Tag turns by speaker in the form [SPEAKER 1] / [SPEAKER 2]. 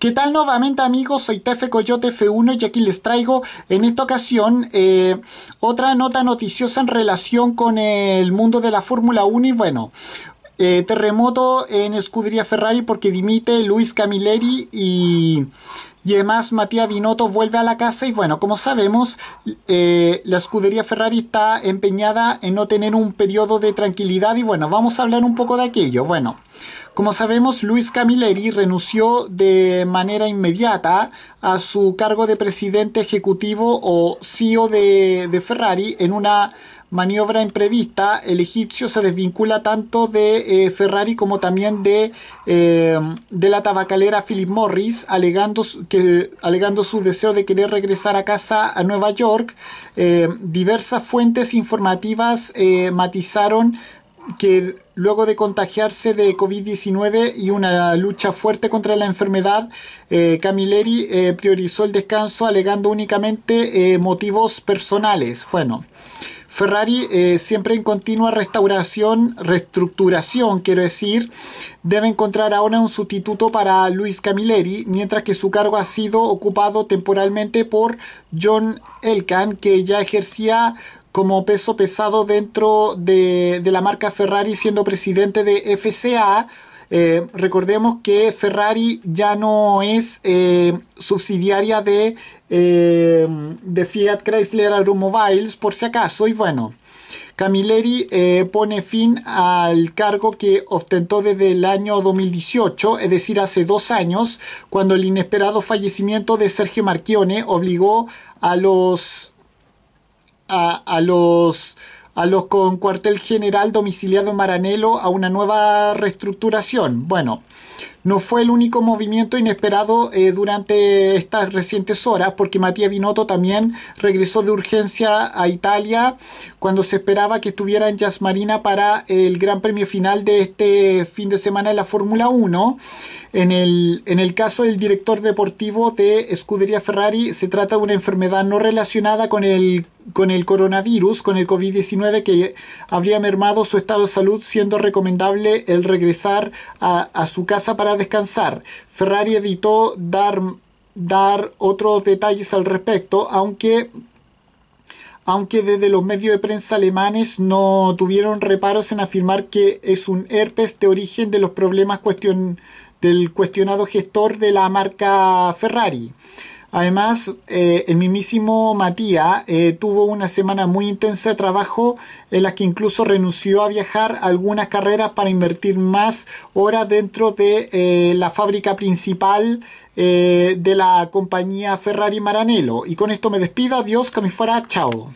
[SPEAKER 1] ¿Qué tal nuevamente amigos? Soy Tefe Coyote F1 y aquí les traigo en esta ocasión eh, otra nota noticiosa en relación con el mundo de la Fórmula 1 y bueno, este terremoto en Escudería Ferrari porque dimite Luis Camilleri y, y además Matías Binotto vuelve a la casa y bueno, como sabemos, eh, la Escudería Ferrari está empeñada en no tener un periodo de tranquilidad y bueno, vamos a hablar un poco de aquello. Bueno, como sabemos, Luis Camilleri renunció de manera inmediata a su cargo de presidente ejecutivo o CEO de, de Ferrari en una maniobra imprevista, el egipcio se desvincula tanto de eh, Ferrari como también de, eh, de la tabacalera Philip Morris, alegando, que, alegando su deseo de querer regresar a casa a Nueva York. Eh, diversas fuentes informativas matizaron que luego de contagiarse de COVID-19 y una lucha fuerte contra la enfermedad, Camilleri priorizó el descanso alegando únicamente motivos personales. Bueno, Ferrari eh, siempre en continua restauración, reestructuración, quiero decir, debe encontrar ahora un sustituto para Luis Camilleri, mientras que su cargo ha sido ocupado temporalmente por John Elkan, que ya ejercía como peso pesado dentro de la marca Ferrari siendo presidente de FCA eh, recordemos que Ferrari ya no es eh, subsidiaria de, eh, de Fiat Chrysler Automobiles, por si acaso, y bueno. Camilleri pone fin al cargo que ostentó desde el año 2018, es decir, hace dos años, cuando el inesperado fallecimiento de Sergio Marchione obligó a los a los a los con cuartel general domiciliado en Maranelo a una nueva reestructuración. Bueno, no fue el único movimiento inesperado eh, durante estas recientes horas, porque Matías Binotto también regresó de urgencia a Italia cuando se esperaba que estuviera en Jazz Marina para el gran premio final de este fin de semana de la Fórmula 1. En el, en el caso del director deportivo de Scuderia Ferrari, se trata de una enfermedad no relacionada con el con el coronavirus, con el COVID-19, que habría mermado su estado de salud, siendo recomendable el regresar a, su casa para descansar. Ferrari evitó dar, dar otros detalles al respecto, aunque aunque desde los medios de prensa alemanes no tuvieron reparos en afirmar que es un herpes de origen de los problemas del cuestionado gestor de la marca Ferrari. Además, eh, el mismísimo Matías eh, tuvo una semana muy intensa de trabajo en la que incluso renunció a viajar algunas carreras para invertir más horas dentro de eh, la fábrica principal de la compañía Ferrari Maranello. Y con esto me despido, adiós, que me fuera, chao.